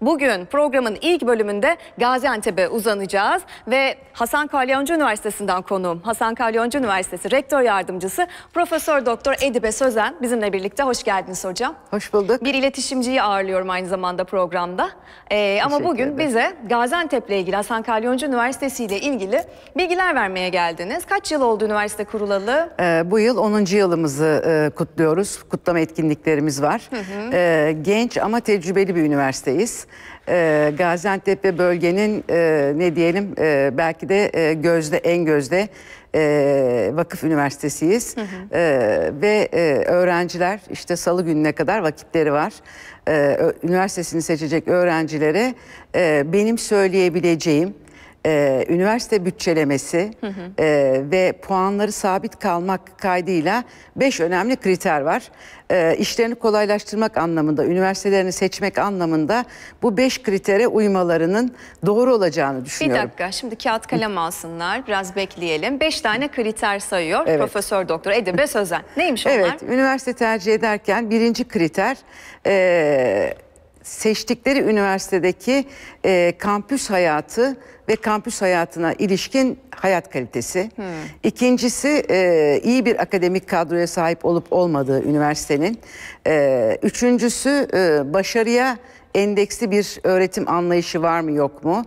Bugün programın ilk bölümünde Gaziantep'e uzanacağız ve Hasan Kalyoncu Üniversitesi'nden konuğum Hasan Kalyoncu Üniversitesi Rektör Yardımcısı Profesör Doktor Edibe Sözen bizimle birlikte hoş geldiniz hocam. Hoş bulduk. Bir iletişimciyi ağırlıyorum aynı zamanda programda. Ee, ama bugün ederim. bize Gaziantep'le ilgili Hasan Kalyoncu Üniversitesi ile ilgili bilgiler vermeye geldiniz. Kaç yıl oldu üniversite kurulalı? Ee, bu yıl 10. yılımızı e, kutluyoruz. Kutlama etkinliklerimiz var. Hı hı. E, genç ama tecrübeli bir üniversiteyiz. Buradayız. E, ee, Gaziantep ve bölgenin e, ne diyelim e, belki de e, gözde en gözde e, vakıf üniversitesiyiz. Hı hı. E, ve e, öğrenciler işte salı gününe kadar vakitleri var. E, üniversitesini seçecek öğrencilere e, benim söyleyebileceğim e, üniversite bütçelemesi hı hı. E, ve puanları sabit kalmak kaydıyla beş önemli kriter var. E, işlerini kolaylaştırmak anlamında, üniversitelerini seçmek anlamında bu beş kritere uymalarının doğru olacağını düşünüyorum. Bir dakika şimdi kağıt kalem alsınlar biraz bekleyelim. Beş tane kriter sayıyor evet. Profesör Doktor Edibe Sözen. Neymiş onlar? Evet üniversite tercih ederken birinci kriter... E, seçtikleri üniversitedeki e, kampüs hayatı ve kampüs hayatına ilişkin hayat kalitesi. Hmm. İkincisi e, iyi bir akademik kadroya sahip olup olmadığı üniversitenin. E, üçüncüsü e, başarıya endeksli bir öğretim anlayışı var mı yok mu?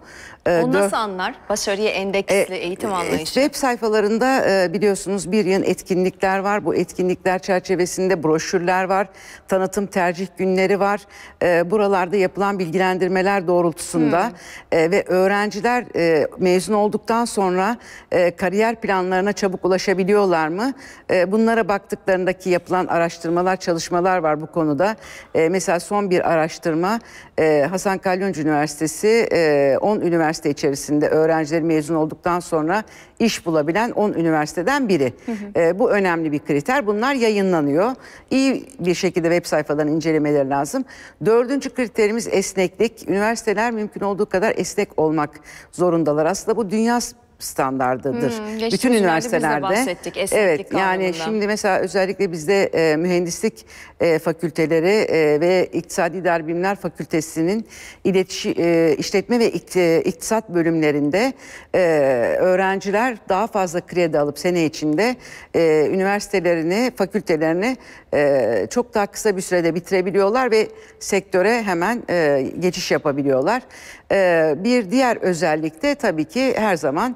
Ee, o nasıl anlar? Başarıya endeksli e, eğitim e, anlayışı. Web sayfalarında e, biliyorsunuz bir yıl etkinlikler var. Bu etkinlikler çerçevesinde broşürler var. Tanıtım tercih günleri var. E, buralarda yapılan bilgilendirmeler doğrultusunda hmm. ve öğrenciler mezun olduktan sonra kariyer planlarına çabuk ulaşabiliyorlar mı? Bunlara baktıklarındaki yapılan araştırmalar, çalışmalar var bu konuda. Mesela son bir araştırma Hasan Kalyoncu Üniversitesi 10 üniversite üniversite içerisinde öğrencileri mezun olduktan sonra iş bulabilen 10 üniversiteden biri. Hı hı. E, bu önemli bir kriter. Bunlar yayınlanıyor. İyi bir şekilde web sayfadan incelemeleri lazım. Dördüncü kriterimiz esneklik. Üniversiteler mümkün olduğu kadar esnek olmak zorundalar. Aslında bu dünya standardıdır. Hmm, Bütün üniversitelerde. evet yani şimdi mesela özellikle bizde e, mühendislik e, fakülteleri e, ve iktisadi idari fakültesinin iletişi, e, işletme ve e, iktisat bölümlerinde e, öğrenciler daha fazla kredi alıp sene içinde e, üniversitelerini, fakültelerini e, çok daha kısa bir sürede bitirebiliyorlar ve sektöre hemen e, geçiş yapabiliyorlar. E, bir diğer özellik de tabii ki her zaman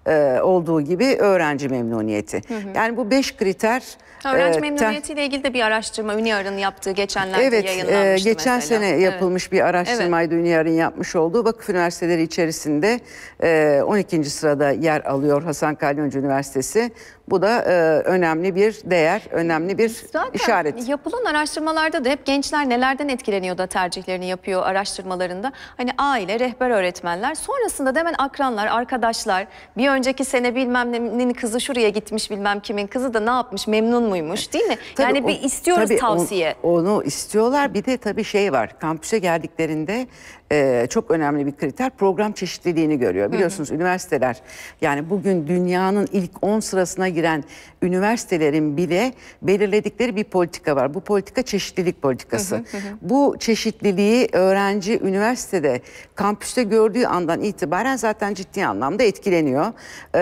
E, olduğu gibi öğrenci memnuniyeti. Hı hı. Yani bu beş kriter. E, öğrenci e, memnuniyetiyle ilgili de bir araştırma Üniar'ın yaptığı geçenlerde evet, e, yayınlanmıştı geçen mesela. sene evet. yapılmış bir araştırmaydı evet. Üniar'ın yapmış olduğu. Vakıf üniversiteleri içerisinde e, 12. sırada yer alıyor Hasan Kalyoncu Üniversitesi. Bu da e, önemli bir değer, önemli bir Zaten işaret. yapılan araştırmalarda da hep gençler nelerden etkileniyor da tercihlerini yapıyor araştırmalarında. Hani aile, rehber öğretmenler, sonrasında da hemen akranlar, arkadaşlar, bir önceki sene bilmem nenin kızı şuraya gitmiş bilmem kimin kızı da ne yapmış memnun muymuş değil mi? Tabii yani o, bir istiyoruz tabii tavsiye. On, onu istiyorlar bir de tabii şey var kampüse geldiklerinde e, çok önemli bir kriter program çeşitliliğini görüyor. Biliyorsunuz hı hı. üniversiteler yani bugün dünyanın ilk 10 sırasına giren üniversitelerin bile belirledikleri bir politika var. Bu politika çeşitlilik politikası. Hı hı hı. Bu çeşitliliği öğrenci üniversitede kampüste gördüğü andan itibaren zaten ciddi anlamda etkileniyor e,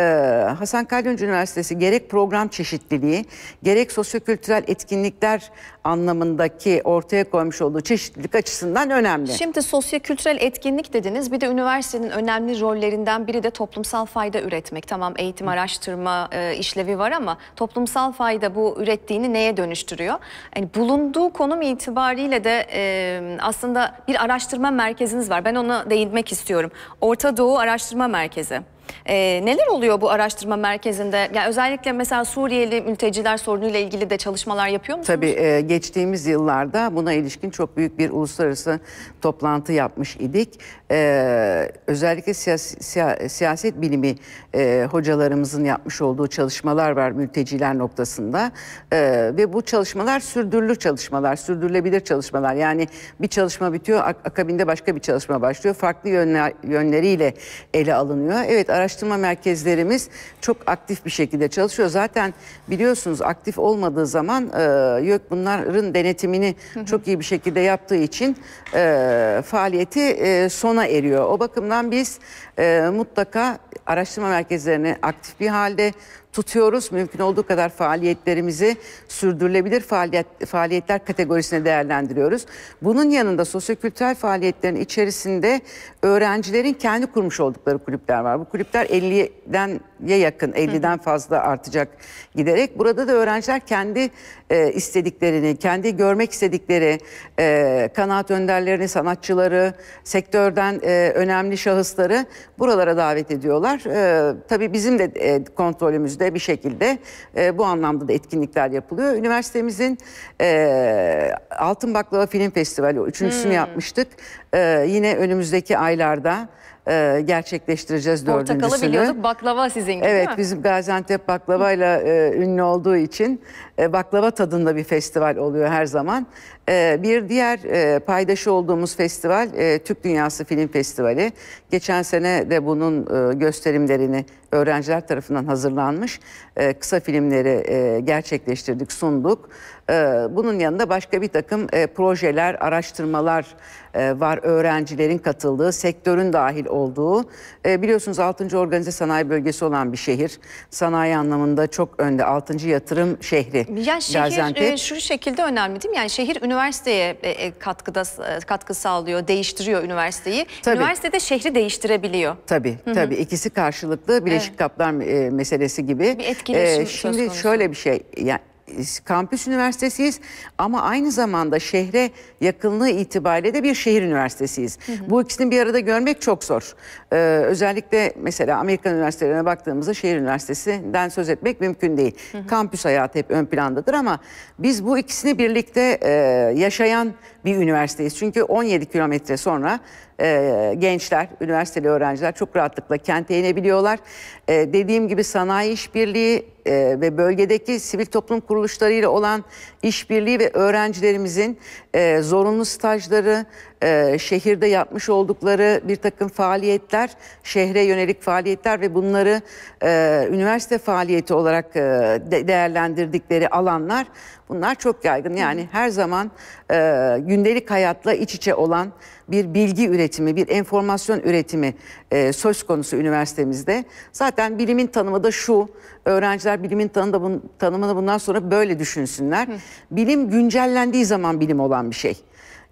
Hasan Kalyoncu Üniversitesi gerek program çeşitliliği, gerek sosyokültürel etkinlikler anlamındaki ortaya koymuş olduğu çeşitlilik açısından önemli. Şimdi sosyo etkinlik dediniz. Bir de üniversitenin önemli rollerinden biri de toplumsal fayda üretmek. Tamam eğitim, araştırma e, işlevi var ama toplumsal fayda bu ürettiğini neye dönüştürüyor? Yani bulunduğu konum itibariyle de e, aslında bir araştırma merkeziniz var. Ben ona değinmek istiyorum. Orta Doğu Araştırma Merkezi. Ee, neler oluyor bu araştırma merkezinde? Yani özellikle mesela Suriyeli mülteciler sorunuyla ilgili de çalışmalar yapıyor musunuz? Tabii e, geçtiğimiz yıllarda buna ilişkin çok büyük bir uluslararası toplantı yapmış idik. Ee, özellikle siyasi, siyaset bilimi e, hocalarımızın yapmış olduğu çalışmalar var mülteciler noktasında. Ee, ve bu çalışmalar sürdürülür çalışmalar, sürdürülebilir çalışmalar. Yani bir çalışma bitiyor, ak akabinde başka bir çalışma başlıyor. Farklı yönler, yönleriyle ele alınıyor. Evet araştırma merkezlerimiz çok aktif bir şekilde çalışıyor. Zaten biliyorsunuz aktif olmadığı zaman e, YÖK bunlar Bakanların denetimini çok iyi bir şekilde yaptığı için e, faaliyeti e, sona eriyor. O bakımdan biz e, mutlaka araştırma merkezlerini aktif bir halde tutuyoruz. Mümkün olduğu kadar faaliyetlerimizi sürdürülebilir faaliyet, faaliyetler kategorisine değerlendiriyoruz. Bunun yanında sosyokültürel faaliyetlerin içerisinde öğrencilerin kendi kurmuş oldukları kulüpler var. Bu kulüpler 50'den ya yakın 50'den fazla artacak giderek. Burada da öğrenciler kendi e, istediklerini, kendi görmek istedikleri e, kanaat önderlerini, sanatçıları, sektörden e, önemli şahısları buralara davet ediyorlar. E, tabii bizim de e, kontrolümüzde bir şekilde e, bu anlamda da etkinlikler yapılıyor. Üniversitemizin e, Altın Baklava Film Festivali üçüncüsünü hmm. yapmıştık. E, yine önümüzdeki aylarda e, gerçekleştireceğiz dördüncüsünü. Portakalı biliyorduk baklava sizin gibi Evet bizim Gaziantep baklavayla e, ünlü olduğu için e, baklava tadında bir festival oluyor her zaman. E, bir diğer e, paydaşı olduğumuz festival Türk Dünyası Film Festivali. Geçen sene de bunun gösterimlerini öğrenciler tarafından hazırlanmış kısa filmleri gerçekleştirdik, sunduk. Bunun yanında başka bir takım projeler, araştırmalar var öğrencilerin katıldığı, sektörün dahil olduğu. Biliyorsunuz 6. Organize Sanayi Bölgesi olan bir şehir. Sanayi anlamında çok önde 6. yatırım şehri. Ya şehir Gaziantep. E, şu şekilde önemli değil mi? Yani şehir üniversiteye e, e, katkıda katkı sağlıyor, değiştiriyor üniversiteyi. Tabii. Üniversitede şehri değiştirebiliyor. Tabii, Hı -hı. tabii. İkisi karşılıklı bileşik evet. Kaplar meselesi gibi. Bir etkileşim ee, Şimdi şöyle bir şey, yani kampüs üniversitesiyiz ama aynı zamanda şehre yakınlığı itibariyle de bir şehir üniversitesiyiz. Hı hı. Bu ikisini bir arada görmek çok zor. Ee, özellikle mesela Amerikan üniversitelerine baktığımızda şehir üniversitesinden söz etmek mümkün değil. Hı hı. Kampüs hayatı hep ön plandadır ama biz bu ikisini birlikte e, yaşayan bir üniversiteyiz. Çünkü 17 kilometre sonra e, gençler, üniversiteli öğrenciler çok rahatlıkla kente inebiliyorlar. E, dediğim gibi sanayi işbirliği e, ve bölgedeki sivil toplum kuruluşlarıyla olan işbirliği ve öğrencilerimizin e, zorunlu stajları, e, şehirde yapmış oldukları bir takım faaliyetler, şehre yönelik faaliyetler ve bunları e, üniversite faaliyeti olarak e, de, değerlendirdikleri alanlar bunlar çok yaygın. Yani her zaman e, gündelik hayatla iç içe olan bir bilgi üretimi, bir enformasyon üretimi e, söz konusu üniversitemizde. Zaten bilimin tanımı da şu, öğrenciler bilimin tanımı da bun, tanımını bundan sonra böyle düşünsünler. Bilim güncellendiği zaman bilim olan bir şey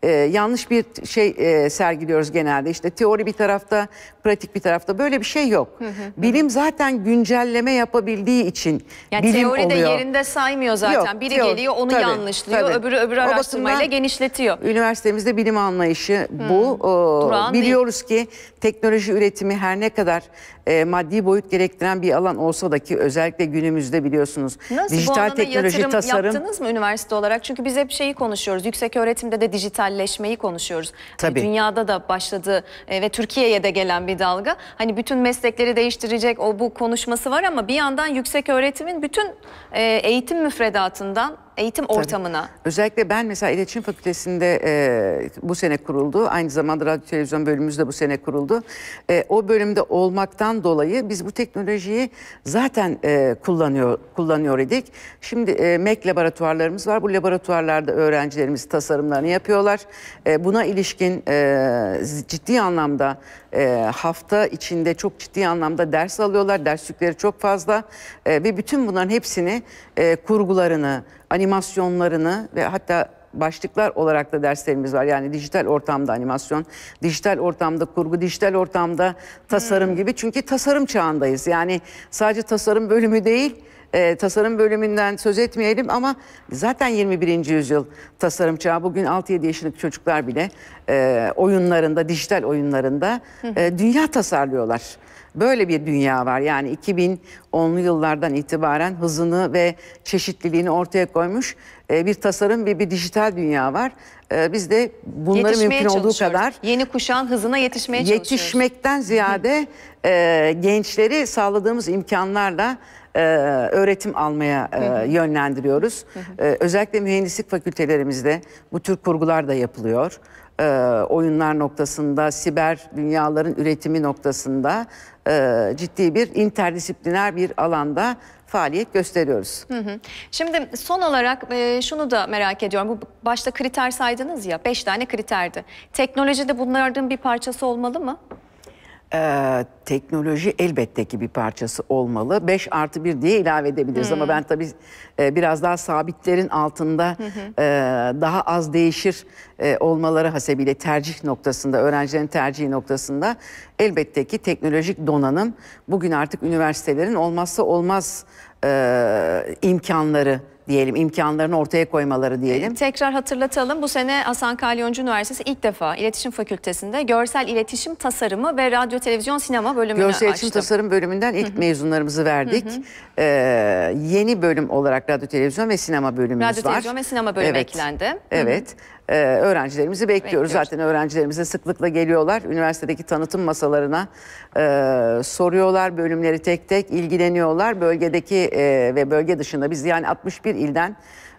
e, yanlış bir şey e, sergiliyoruz genelde. İşte teori bir tarafta, pratik bir tarafta. Böyle bir şey yok. Hı hı. Bilim zaten güncelleme yapabildiği için yani bilim teori oluyor. de yerinde saymıyor zaten. Yok, Biri teori, geliyor onu tabii, yanlışlıyor, tabii. öbürü öbürü araştırmayla genişletiyor. Üniversitemizde bilim anlayışı bu. Hı. Ee, biliyoruz değil. ki teknoloji üretimi her ne kadar e, maddi boyut gerektiren bir alan olsa da ki özellikle günümüzde biliyorsunuz. Nasıl dijital bu teknoloji yatırım tasarım yaptınız mı üniversite olarak? Çünkü biz hep şeyi konuşuyoruz. Yüksek öğretimde de dijitalleşmeyi konuşuyoruz. Hani Tabii. Hani dünyada da başladı e, ve Türkiye'ye de gelen bir dalga. Hani bütün meslekleri değiştirecek o bu konuşması var ama bir yandan yüksek öğretimin bütün e, eğitim müfredatından eğitim ortamına. Özellikle ben mesela iletişim fakültesinde e, bu sene kuruldu. Aynı zamanda radyo televizyon bölümümüz de bu sene kuruldu. E, o bölümde olmaktan dolayı biz bu teknolojiyi zaten e, kullanıyor kullanıyor idik. Şimdi e, MEK laboratuvarlarımız var. Bu laboratuvarlarda öğrencilerimiz tasarımlarını yapıyorlar. E, buna ilişkin e, ciddi anlamda e, hafta içinde çok ciddi anlamda ders alıyorlar. Ders yükleri çok fazla e, ve bütün bunların hepsini e, kurgularını, animasyonlarını ve hatta başlıklar olarak da derslerimiz var. Yani dijital ortamda animasyon, dijital ortamda kurgu, dijital ortamda tasarım hmm. gibi. Çünkü tasarım çağındayız. Yani sadece tasarım bölümü değil e, tasarım bölümünden söz etmeyelim ama zaten 21. yüzyıl tasarım çağı. Bugün 6-7 yaşındaki çocuklar bile e, oyunlarında, dijital oyunlarında e, dünya tasarlıyorlar. Böyle bir dünya var yani 2010'lu yıllardan itibaren hızını ve çeşitliliğini ortaya koymuş e, bir tasarım ve bir dijital dünya var. E, biz de bunları Yetişmeye mümkün olduğu kadar Yeni kuşağın hızına yetişmeye çalışıyoruz. yetişmekten ziyade e, gençleri sağladığımız imkanlarla e, öğretim almaya e, yönlendiriyoruz. E, özellikle mühendislik fakültelerimizde bu tür kurgular da yapılıyor. E, oyunlar noktasında, siber dünyaların üretimi noktasında e, ciddi bir interdisipliner bir alanda faaliyet gösteriyoruz. Hı hı. Şimdi son olarak e, şunu da merak ediyorum. Bu başta kriter saydınız ya, beş tane kriterdi. Teknoloji de bunlardan bir parçası olmalı mı? e, teknoloji elbette ki bir parçası olmalı. 5 artı 1 diye ilave edebiliriz hmm. ama ben tabii e, biraz daha sabitlerin altında e, daha az değişir e, olmaları hasebiyle tercih noktasında, öğrencilerin tercihi noktasında elbette ki teknolojik donanım bugün artık üniversitelerin olmazsa olmaz e, imkanları diyelim imkanlarını ortaya koymaları diyelim. Tekrar hatırlatalım bu sene Hasan Kalyoncu Üniversitesi ilk defa İletişim Fakültesinde Görsel İletişim Tasarımı ve Radyo Televizyon Sinema bölümünü Görsel açtı. İletişim Tasarım bölümünden ilk mezunlarımızı verdik. Ee, yeni bölüm olarak Radyo Televizyon ve Sinema bölümümüz radyo, var. Radyo Televizyon ve Sinema bölümü evet. eklendi. Evet e, öğrencilerimizi bekliyoruz. Bekliyoruz. Zaten öğrencilerimize sıklıkla geliyorlar. Üniversitedeki tanıtım masalarına e, soruyorlar. Bölümleri tek tek ilgileniyorlar. Bölgedeki e, ve bölge dışında biz yani 61 ilden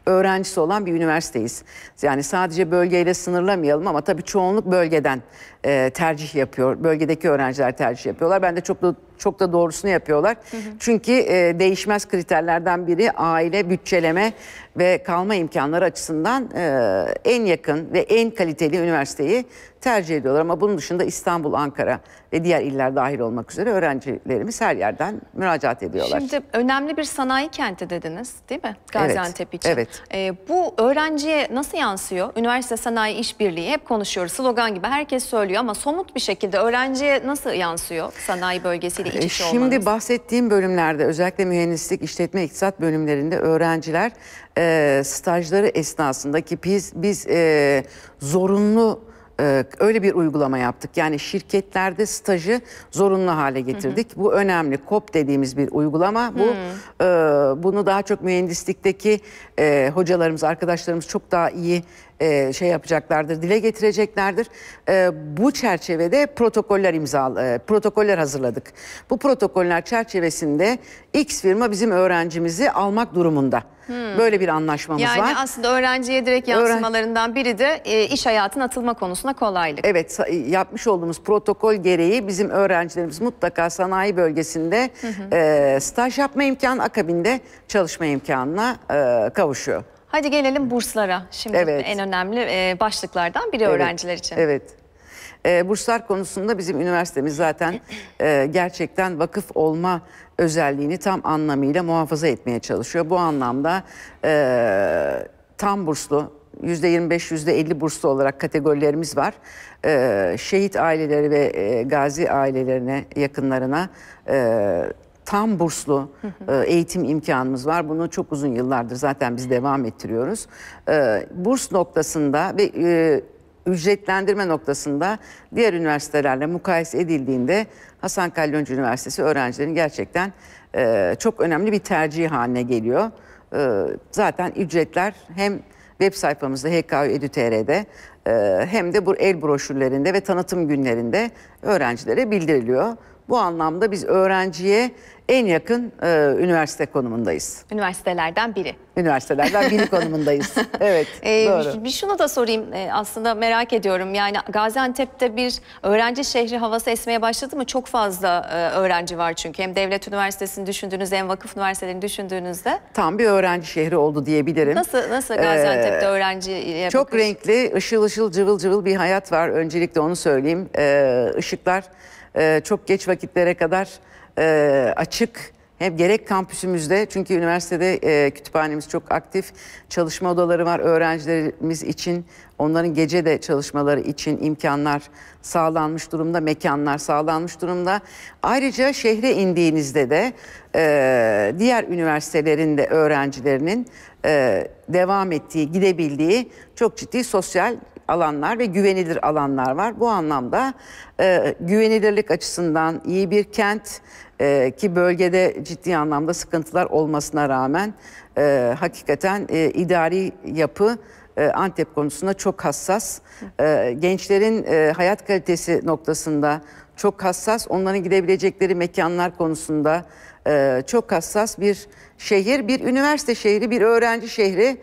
öğrencisi olan bir üniversiteyiz. Yani sadece bölgeyle sınırlamayalım ama tabii çoğunluk bölgeden e, tercih yapıyor. Bölgedeki öğrenciler tercih yapıyorlar. Ben de çok da çok da doğrusunu yapıyorlar. Hı hı. Çünkü e, değişmez kriterlerden biri aile bütçeleme ve kalma imkanları açısından e, en yakın ve en kaliteli üniversiteyi tercih ediyorlar. Ama bunun dışında İstanbul, Ankara ve diğer iller dahil olmak üzere öğrencilerimiz her yerden müracaat ediyorlar. Şimdi önemli bir sanayi kenti dediniz değil mi Gaziantep evet, için? Evet. Ee, bu öğrenciye nasıl yansıyor? Üniversite sanayi işbirliği hep konuşuyoruz slogan gibi herkes söylüyor ama somut bir şekilde öğrenciye nasıl yansıyor sanayi bölgesiyle e, iç içe Şimdi olmanız. bahsettiğim bölümlerde özellikle mühendislik, işletme, iktisat bölümlerinde öğrenciler e, stajları esnasındaki biz, biz e, zorunlu e, öyle bir uygulama yaptık. Yani şirketlerde stajı zorunlu hale getirdik. Hı hı. Bu önemli. COP dediğimiz bir uygulama. Bu hmm. e, bunu daha çok mühendislikteki e, hocalarımız, arkadaşlarımız çok daha iyi e, şey yapacaklardır, dile getireceklerdir. E, bu çerçevede protokoller imzal, e, protokoller hazırladık. Bu protokoller çerçevesinde X firma bizim öğrencimizi almak durumunda. Hmm. Böyle bir anlaşmamız yani var. Yani aslında öğrenciye direkt yansımalarından biri de e, iş hayatına atılma konusuna kolaylık. Evet yapmış olduğumuz protokol gereği bizim öğrencilerimiz mutlaka sanayi bölgesinde hı hı. E, staj yapma imkanı akabinde çalışma imkanına e, kavuşuyor. Hadi gelelim burslara. Şimdi evet. en önemli e, başlıklardan biri evet. öğrenciler için. Evet. E, burslar konusunda bizim üniversitemiz zaten e, gerçekten vakıf olma özelliğini tam anlamıyla muhafaza etmeye çalışıyor. Bu anlamda e, tam burslu %25, %50 burslu olarak kategorilerimiz var. Ee, şehit aileleri ve e, gazi ailelerine, yakınlarına e, tam burslu e, eğitim imkanımız var. Bunu çok uzun yıllardır zaten biz devam ettiriyoruz. E, burs noktasında ve e, ücretlendirme noktasında diğer üniversitelerle mukayese edildiğinde Hasan Kalyoncu Üniversitesi öğrencilerin gerçekten e, çok önemli bir tercih haline geliyor. E, zaten ücretler hem web sayfamızda hku.edu.tr'de e, hem de bu el broşürlerinde ve tanıtım günlerinde öğrencilere bildiriliyor. Bu anlamda biz öğrenciye en yakın e, üniversite konumundayız. Üniversitelerden biri. Üniversitelerden biri konumundayız. Evet, ee, doğru. Bir şunu da sorayım e, aslında merak ediyorum. Yani Gaziantep'te bir öğrenci şehri havası esmeye başladı mı? Çok fazla e, öğrenci var çünkü. Hem devlet üniversitesini düşündüğünüzde hem vakıf üniversitelerini düşündüğünüzde. Tam bir öğrenci şehri oldu diyebilirim. Nasıl nasıl Gaziantep'te ee, öğrenci Çok bakış? renkli, ışıl ışıl, cıvıl cıvıl bir hayat var. Öncelikle onu söyleyeyim. Ee, ışıklar... E, çok geç vakitlere kadar e, açık. Hem gerek kampüsümüzde çünkü üniversitede e, kütüphanemiz çok aktif. Çalışma odaları var öğrencilerimiz için. Onların gece de çalışmaları için imkanlar sağlanmış durumda, mekanlar sağlanmış durumda. Ayrıca şehre indiğinizde de e, diğer üniversitelerinde öğrencilerinin e, devam ettiği, gidebildiği çok ciddi sosyal alanlar ve güvenilir alanlar var. Bu anlamda e, güvenilirlik açısından iyi bir kent e, ki bölgede ciddi anlamda sıkıntılar olmasına rağmen e, hakikaten e, idari yapı e, Antep konusunda çok hassas. E, gençlerin e, hayat kalitesi noktasında çok hassas. Onların gidebilecekleri mekanlar konusunda çok hassas bir şehir. Bir üniversite şehri, bir öğrenci şehri.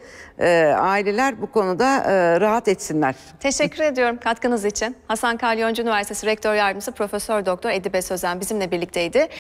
aileler bu konuda rahat etsinler. Teşekkür ediyorum katkınız için. Hasan Kalyoncu Üniversitesi Rektör Yardımcısı Profesör Doktor Edibe Sözen bizimle birlikteydi.